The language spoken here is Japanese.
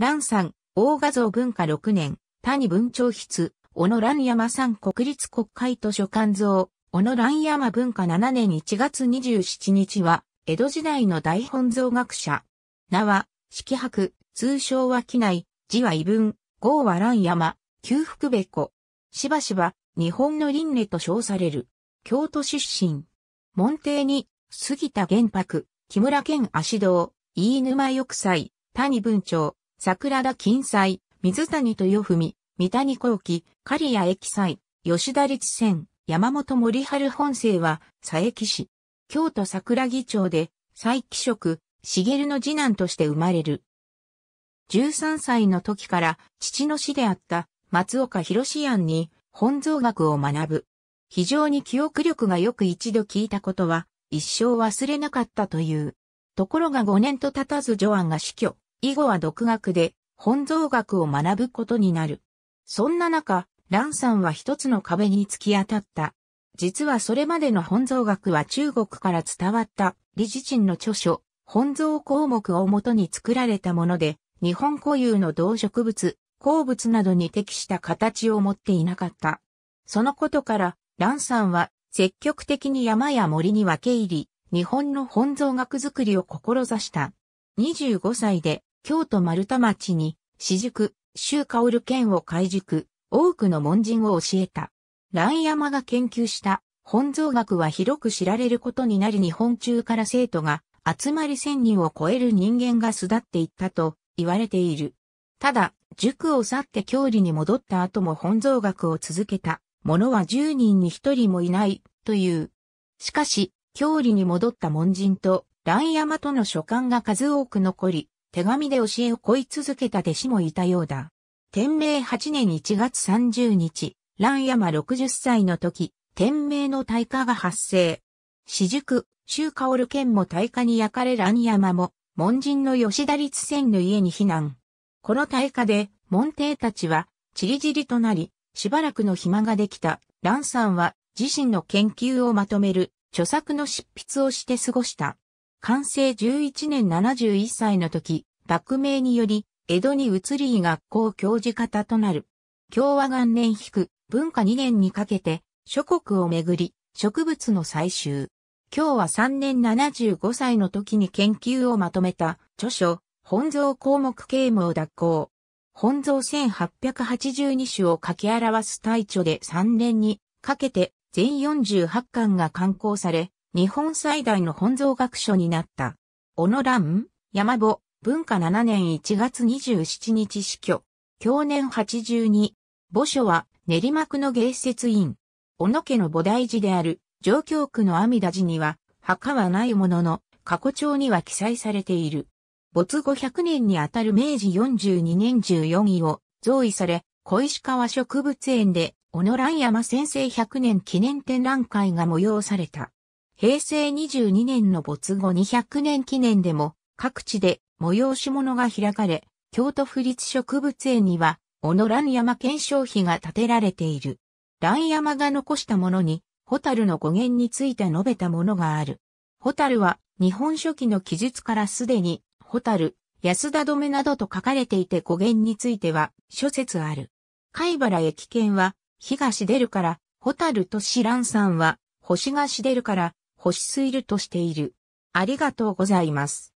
蘭山、大画像文化6年、谷文長筆、小野蘭山さん国立国会図書館像、小野蘭山文化7年1月27日は、江戸時代の大本像学者。名は、式博、通称は機内、字は異文、号は蘭山、旧福べこ。しばしば、日本の輪廻と称される。京都出身。門弟に、杉田玄白、木村健足道、飯沼玉斎、谷文長、桜田金斎、水谷豊文、三谷幸喜、刈谷駅斎、吉田立仙、山本森春本生は、佐伯市。京都桜木町で、再帰職、茂の次男として生まれる。13歳の時から父の死であった松岡志庵に本草学を学ぶ。非常に記憶力がよく一度聞いたことは一生忘れなかったという。ところが5年と経たずジョアンが死去。以後は独学で本草学を学ぶことになる。そんな中、ランさんは一つの壁に突き当たった。実はそれまでの本草学は中国から伝わった理事人の著書、本草項目をもとに作られたもので、日本固有の動植物、鉱物などに適した形を持っていなかった。そのことから、ランさんは積極的に山や森に分け入り、日本の本草学作りを志した。25歳で京都丸田町に、私塾、周薫剣を開塾、多くの門人を教えた。蘭山が研究した本草学は広く知られることになり日本中から生徒が集まり千人を超える人間が巣立っていったと言われている。ただ、塾を去って郷理に戻った後も本草学を続けた者は10人に1人もいないという。しかし、郷理に戻った門人と蘭山との書簡が数多く残り、手紙で教えを乞い続けた弟子もいたようだ。天明8年1月30日、蘭山60歳の時、天明の大火が発生。私塾、周薫県も大火に焼かれ蘭山も、門人の吉田立仙の家に避難。この大火で、門弟たちは、ちりじりとなり、しばらくの暇ができた、蘭さんは、自身の研究をまとめる、著作の執筆をして過ごした。完成11年71歳の時、幕名により、江戸に移り学校教授方となる。共和元年引く、文化2年にかけて、諸国をめぐり、植物の採集。今日は3年75歳の時に研究をまとめた、著書、本草項目啓蒙脱行。本草1882種を書き表す大著で3年にかけて全48巻が刊行され、日本最大の本草学書になった。小野蘭、山母、文化7年1月27日死去。去年82。墓所は練馬区の芸説院。小野家の菩提寺である上京区の阿弥陀寺には墓はないものの過去帳には記載されている。没後100年にあたる明治42年14位を贈位され、小石川植物園で小野蘭山先生100年記念展覧会が催された。平成22年の没後200年記念でも各地で催し物が開かれ、京都府立植物園には、小野蘭山検証碑が建てられている。蘭山が残したものに、ホタルの語源について述べたものがある。ホタルは、日本書紀の記述からすでに、ホタル、安田止めなどと書かれていて語源については、諸説ある。貝原駅圏は、東出るから、ホタルとシラン山は、星が出るから、保湿ぎるとしている。ありがとうございます。